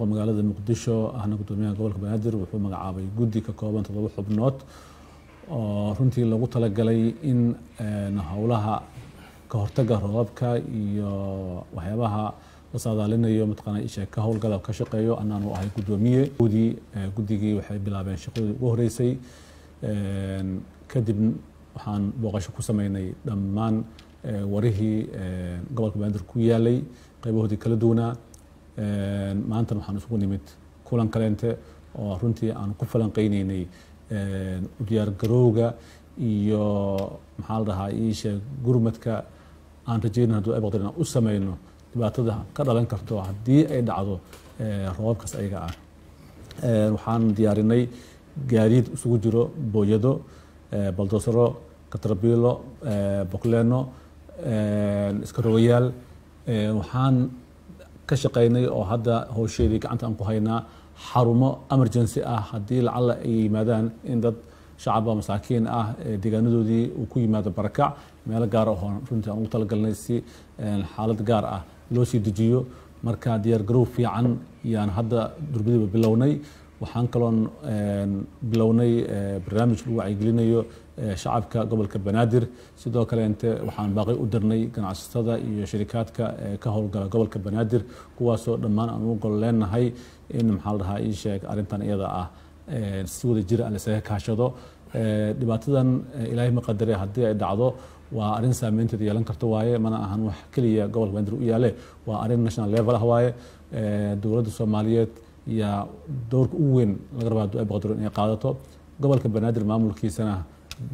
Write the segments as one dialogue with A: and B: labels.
A: oo magaalada muqdisho ahna gudoomiyaha gobolka banaadir wuxuu magacaabay guddi ka kooban todoba xubnood oo runtii lagu talagalay in howlaha eh, kahortaga hortaga roobabka iyo waxyaabaha la saadaalinayo mataqaanaa isha ka howlgalab ka shaqeeyo anaanu ahay gudoomiye gudii eh, guddigii waxay bilaabeen shaqadii ugu horeysay eh, kadib waxaan booqasho ku sameynay dhammaan warihii gobolka banaadir ku yaalay qeybahoodii kala duwanaa maantan waxaan isugu nimid kulan kaleente oo runtii aan ku falanqaynaynay udiyaargarowga iyo maxaa la dhahaa iisheeg gurmadka aan rajeyna hadduu abaqdir inaan u sameyno dhibaatada ka dhalan karto haddii ay dhacdo roobabkaas ayaga ah waxaan diyaarinay gaariid isugu jiro booyado baldoosaro katarbiilo bokleeno iska rogayaal waxaan ka shaqaynay oo hadda howsheedii gacanta aan ku haynaa xarumo emergency ah haddii lacala ay yimaadaan in dad shacaba masaakiin ah deegaanadoodii uu ku yimaado barakac meelo gaar ah oo runtii aan ugu talagalnay si xaalad gaar ah loo sii dejiyo marka diyaargarow fiican yaan hadda durbadiiba bilownay waxaan kaloon bilownay eh, barnaamij lagu wacyigelinayo shacabka gobolka banaadir sidoo kale int waxaan baaqi u dirnay ganacsatada iyo shirikaadka ka howlgala gobolka banaadir kuwaasoo dhammaan aan u gol in maxaa la dhahaa ii sheeg arrintan iyada ah si wada jira aan kaashado dhibaatadan ilaahay ma qadare haddii ay dhacdo waa arrin saameynteeda yeelan karta waaye mana ahan wax keliya gobolka banaadir u yaale waa arrin national level ah waaye dowladda soomaaliyeed yaa dowrka ugu weyn laga rabaa ducay boqodron inay qaadato gobolka banaadir maamulkiisana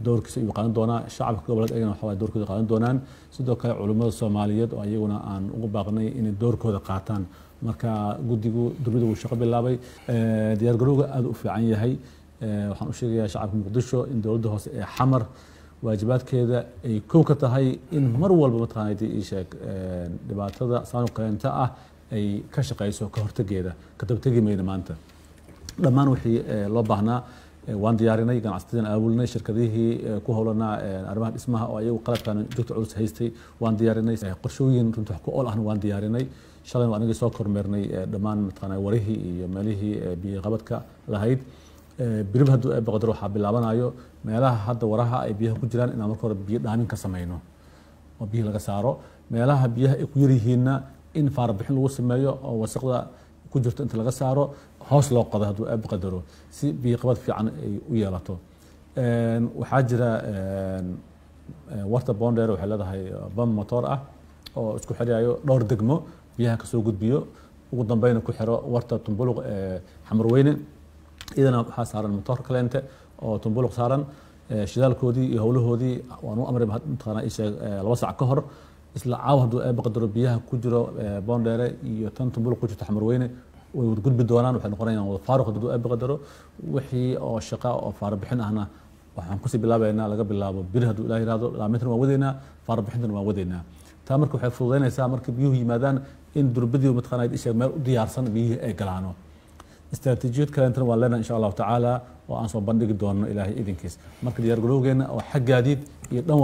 A: doorkiisa ayuu qaadan doonaa shacabka goboleed ayagana waxaa doorkooda qaadan doonaan sidoo kale culimmada soomaaliyeed oo ayaguna aan ugu baaqnay inay doorkooda qaataan marka guddigu durnida wuu shaqo bilaabay eh, diyaargarowga aada u fiican yahay eh, waxaan u sheegayaa shacabka muqdisho in dowladda hoose ee xamar waajibaadkeeda ay kow ka tahay in mar walba mataqaanadii ii sheeg eh, dhibaatada saanu ah ay ka shaqeyso ka hortegeeda ka dabtegi mayna maanta dhammaan wixii loo baahnaa waan diyaarinay ganacsatadiin aabulnay shirkadihii ku howlana arrimaha dhismaha oo ayagu qalabkan joogta culus haystay waan diyaarinay qorshooyin runti wax ku ool ahna waan diyaarinay shalayna waa anigii soo kormeernay dhammaan mataqaanaa warihii iyo meelihii biyoqabadka lahayd berib hadduu eebba waxaa bilaabanayo meelaha hadda waraha ay biyaha ku jiraan inaan marka hore biyo dhaamin ka samayno oo biyihi laga saaro meelaha biyaha ay ku yaryihiinna in faarbixin lagu sameeyo oo wasaqda ku jirto inta laga saaro hoos loo qodo hadduu aab qadaro si biyoqabad fiican ay u yeelato waxaa jira warta bonder waxay leedahay uh, bam motor ah oo isku xirayo dhowr degmo biyaha kasoo gudbiyo ugu dambeyna ku xiro warta tumbuluq xamarweyne iyadana waxaa saaran motor kaleente oo tumbuluq saaran shidaalkoodii iyo howlahoodii waan u amray mataqaanaa laba sac ka hor isla caaw hadduu eeba qadaro biyaha ku jiro boondheere iyo tan tumbul ku jirto xamarweyne way wada gudbi doonaan waxay noqonayaan wada faaruq hadduu eeba qadaro wixii oo shaqa oo faarbixin ahna waxaan kusii bilaabaynaa laga bilaabo bir hadduu ilaah yihahdo laamintan waan wadaynaa faarbixintana waan wadaynaa taa marka waxay fududaynaysaa marka biyuhu yimaadaan in durbadii mataqaanaa isheeg meel u diyaarsan biyihii ay galaano استراتيجيات كلانتنا ولنا إن شاء الله تعالى وأنصب بندق دون إلهي إذن كيس مركز يرجلوجين أو حق جديد يدون